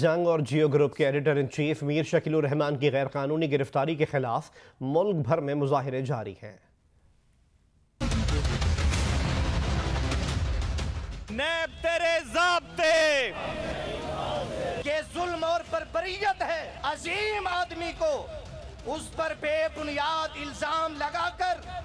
जंग और जियो ग्रुप के editor in chief Mir Shakil Rahman की गैर कानूनी गिरफ्तारी के खिलाफ मुल्क भर में मुजाहरे जारी हैं नैब तेरे जाबते के जुल्म और है अजीम आदमी को उस पर बेबुनियाद इल्जाम लगाकर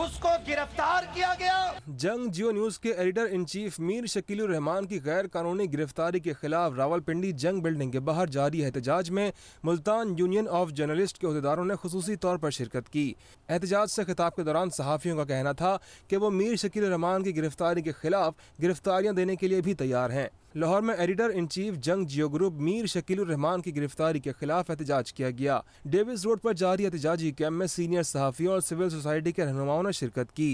उसको गिरफ्तार किया गया जंग जियो न्यूज के editor in chief Mir Shakil Rahman की गैर कानूनी गिरफ्तारी के खिलाफ रावलपिंडी जंग बिल्डिंग के बाहर जारी एहतजाज में मुल्तान यूनियन ऑफ जर्नलिस्ट के अहदेदारों ने खसूसी तौर पर शिरकत की एहतजाज से खिताब के दौरान सहाफ़ियों का कहना था कि वो मीर शकील रहमान की गिरफ्तारी के खिलाफ गिरफ्तारियाँ देने के लिए भी तैयार हैं लाहौर में एडिटर इन चीफ जंग जियो ग्रुप मीर रहमान की गिरफ्तारी के खिलाफ एहतजाज किया गया डेविस रोड पर जारी एहतजाजी कैंप में सीनियर सहाफ़ियों और सिविल सोसाइटी के रहनुमाओं ने शिरकत की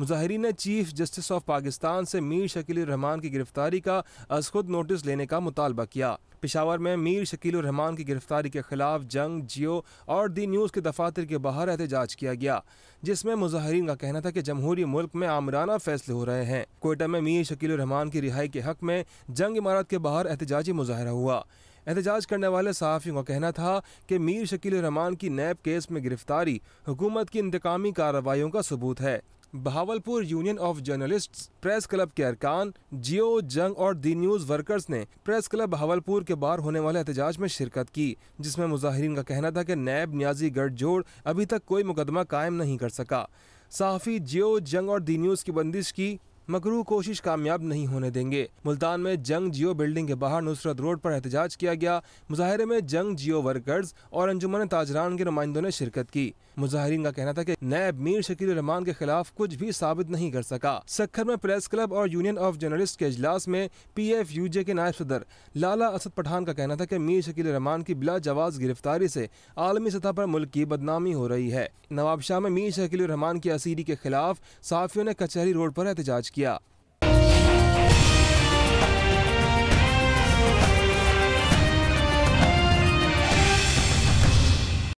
मुजाहरीन ने चीफ जस्टिस ऑफ पाकिस्तान से मीर शकील रहमान की गिरफ्तारी का अज खुद नोटिस लेने का मुतालबा किया पिशावर में मीर शकील रहमान की गिरफ्तारी के खिलाफ जंग जियो और दी न्यूज़ के दफातर के बाहर एहतजाज किया गया जिसमें मुजाहरीन का कहना था कि जमहूरी मुल्क में आमराना फैसले हो रहे हैं कोयटा में मीर शकील रहमान की रिहाई के हक में जंग इमारत के बाहर एहतजाजी मुजाहरा हुआ एहतजाज करने वाले सहाफ़ियों का कहना था कि मीर शकील रहमान की नैब केस में गिरफ्तारी हुकूमत की इंतकामी कार्रवाई का सबूत है Bahawalpur union of journalists press club के अरकान जियो जंग और दी न्यूज़ वर्कर्स ने प्रेस क्लब बहावलपुर के बाहर होने वाले एहतजाज में शिरकत की जिसमें मुजाहरीन का कहना था कि नैब न्याजी गठजोड़ अभी तक कोई मुकदमा कायम नहीं कर सका साफी जियो जंग और दी न्यूज़ की बंदिश की मकरू कोशिश कामयाब नहीं होने देंगे मुल्तान में जंग जियो बिल्डिंग के बाहर नुसरत रोड पर एहतजाज किया गया मुजाहरे में जंग जियो वर्कर्स और अंजुमन ताजरान के नुमाइंदों ने शिरकत की मुजाहरीन का कहना था कि नैब मीर शकील रहमान के खिलाफ कुछ भी साबित नहीं कर सका सखर में प्रेस क्लब और यूनियन ऑफ जर्नलिस्ट के अजलास में पी एफ यू जे के नायब सदर लाला असद पठान का कहना था की मीर शकील रहमान की बिला जवाज गिरफ्तारी ऐसी आलमी सतह पर मुल्क की बदनामी हो रही है नवाबशाह में मीर शकील रहमान की असीरी के खिलाफ साफियों ने कचहरी रोड आरोप एहतजाज किया